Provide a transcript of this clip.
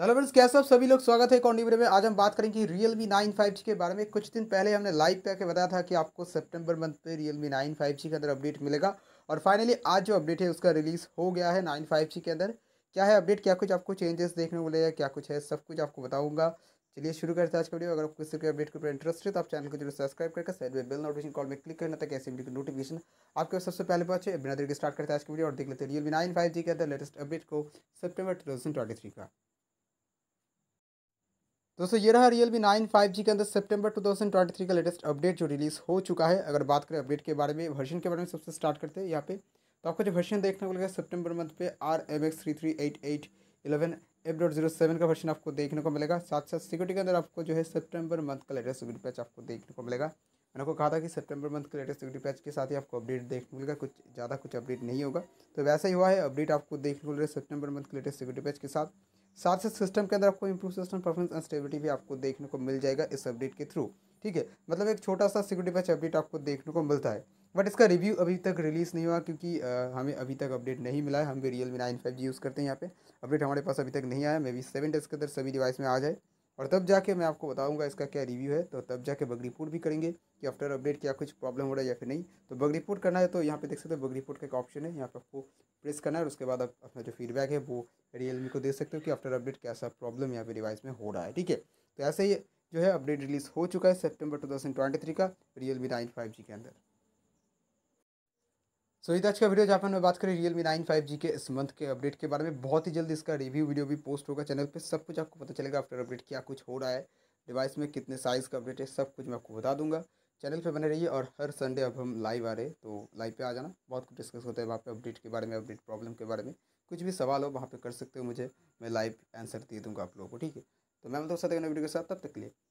hello friends कैसे आप सभी लोग स्वागत है कॉन्डी में आज हम बात करेंगे Realme nine five G के बारे में कुछ दिन पहले हमने लाइव पे आके बताया था कि आपको सितंबर मंथ पे Realme nine five G के अंदर अपडेट मिलेगा और फाइनली आज जो अपडेट है उसका रिलीज़ हो गया है नाइन फाइव जी के अंदर क्या है अपडेट क्या कुछ आपको चेंजेस देखने को मिलेगा क्या कुछ है सब कुछ आपको बताऊँगा चलिए शुरू करते हैं आज का वीडियो अगर आपको किसी के अपडेट के ऊपर इंटरेस्ट है तो आप चैनल को जरूर सब्सक्राइब करके साइड में बेल नोटिफिकेशन कॉल में क्लिक करना था ऐसी वीडियो की नोटिफिकेशन आपके सबसे पहले पहुंचे बिना देर के स्टार्ट करते हैं आज की वीडियो और देख लेते हैं Realme nine five G के अंदर लेटेस्ट अपडेट को September two thousand twenty three का दोस्तों ये रहा Realme nine five G के अंदर सितंबर 2023 का लेटेस्ट अपडेट जो रिलीज़ हो चुका है अगर बात करें अपडेट के बारे में वर्जन के बारे में सबसे स्टार्ट करते हैं यहाँ पे तो आपको जो वर्जन देखने को मिलेगा सितंबर मंथ पे R M X three three eight eight eleven F dot zero seven का वर्जन आपको देखने को मिलेगा साथ साथ सिक्योरिटी के अंदर आपको जो है सेप्टेम्बर मंथ का लेटेस्ट सिक्योरिटी पैच आपको देखने को मिलेगा मैंने आपको कहा था कि सेप्टेम्बर मंथ का लेटेस्ट सिक्योरिटी पैच के साथ ही आपको अपडेट देखने को मिलेगा कुछ ज़्यादा कुछ अपडेट नहीं होगा तो वैसा ही हुआ है अपडेट आपको देखने को मिल रहा है सेप्टेम्बर मंथ के लेटेस्ट सिक्योरिटी पैच के साथ साथ साथ सिस्टम के अंदर आपको improve system performance and stability भी आपको देखने को मिल जाएगा इस अपडेट के थ्रू ठीक है मतलब एक छोटा सा सिक्योरिटी पैच अपडेट आपको देखने को मिलता है बट इसका रिव्यू अभी तक रिलीज़ नहीं हुआ क्योंकि हमें अभी तक अपडेट नहीं मिला है हम भी Realme nine five G use करते हैं यहाँ पे अपडेट हमारे पास अभी तक नहीं आया मे बी सेवन डेज के अंदर सभी डिवाइस में आ जाए और तब जाके मैं आपको बताऊंगा इसका क्या रिव्यू है तो तब जाके बग रिपोर्ट भी करेंगे कि आफ्टर अपडेट क्या कुछ प्रॉब्लम हो रहा है या फिर नहीं तो बग रिपोर्ट करना है तो यहाँ पे देख सकते हो बग रिपोर्ट का एक ऑप्शन है यहाँ पे आपको प्रेस करना है और उसके बाद आप अपना जो फीडबैक है वो रियलमी को दे सकते हो कि आफ्टर अपडेट कैसा प्रॉब्लम यहाँ पे डिवाइस में हो रहा है ठीक है तो ऐसे ही जो है अपडेट रिलीज़ हो चुका है सेप्टेम्बर टू का Realme nine five G के अंदर सो इधर आज का वीडियो जहाँ पर मैं बात करें Realme nine five G के इस मंथ के अपडेट के बारे में बहुत ही जल्द इसका रिव्यू वीडियो भी पोस्ट होगा चैनल पे सब कुछ आपको पता चलेगा आफ्टर अपडेट क्या कुछ हो रहा है डिवाइस में कितने साइज़ का अपडेट है सब कुछ मैं आपको बता दूंगा चैनल पर बने रहिए और हर संडे अब हम लाइव आ रहे तो लाइव पर आ जाना बहुत कुछ डिस्कस होता है वहाँ पर अपडेट के बारे में अपडेट प्रॉब्लम के बारे में कुछ भी सवाल हो वहाँ पर कर सकते हो मुझे मैं लाइव आंसर दे दूँगा आप लोगों को ठीक है तो मैं मतलब सकता वीडियो के साथ तब तक लिए